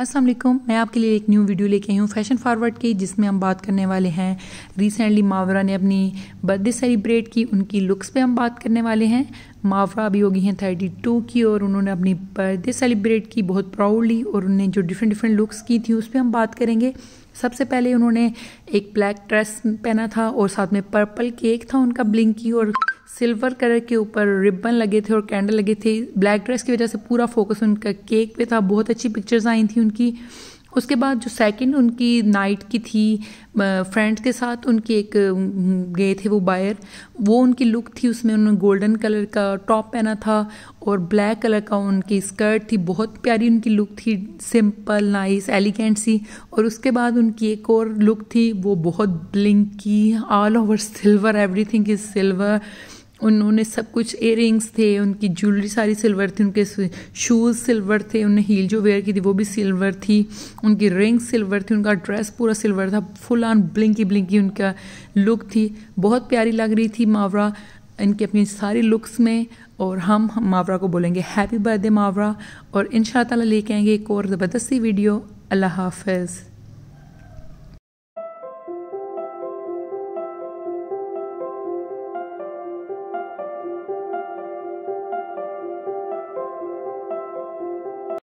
असलम मैं आपके लिए एक न्यू वीडियो लेके आई हूँ फैशन फॉरवर्ड की जिसमें हम बात करने वाले हैं रिसेंटली मावरा ने अपनी बर्थडे सेलिब्रेट की उनकी लुक्स पे हम बात करने वाले हैं मावरा अभी होगी हैं थर्टी टू की और उन्होंने अपनी बर्थडे सेलिब्रेट की बहुत प्राउडली और उन्होंने जो डिफरेंट डिफरेंट लुक्स की थी उस पर हम बात करेंगे सबसे पहले उन्होंने एक ब्लैक ड्रेस पहना था और साथ में पर्पल केक था उनका ब्लिंकी और सिल्वर कलर के ऊपर रिबन लगे थे और कैंडल लगे थे ब्लैक ड्रेस की वजह से पूरा फोकस उनका केक पे था बहुत अच्छी पिक्चर्स आई थी उनकी उसके बाद जो सेकंड उनकी नाइट की थी फ्रेंड के साथ उनके एक गए थे वो बायर वो उनकी लुक थी उसमें उन्होंने गोल्डन कलर का टॉप पहना था और ब्लैक कलर का उनकी स्कर्ट थी बहुत प्यारी उनकी लुक थी सिंपल नाइस एलिगेंट सी और उसके बाद उनकी एक और लुक थी वो बहुत blinky all over silver everything is silver उन्होंने सब कुछ एयर थे उनकी ज्वेलरी सारी सिल्वर थी उनके शूज़ सिल्वर थे उन्हें हील जो वेयर की थी वो भी सिल्वर थी उनकी रिंग सिल्वर थी उनका ड्रेस पूरा सिल्वर था फुल ऑन ब्लिंकी ब्लिंकी उनका लुक थी बहुत प्यारी लग रही थी मावरा इनकी अपनी सारी लुक्स में और हम, मावरा को बोलेंगे हैप्पी बर्थडे मावरा और इन शाह लेके आएंगे एक और ज़बरदस्ती वीडियो अल्लाह हाफिज़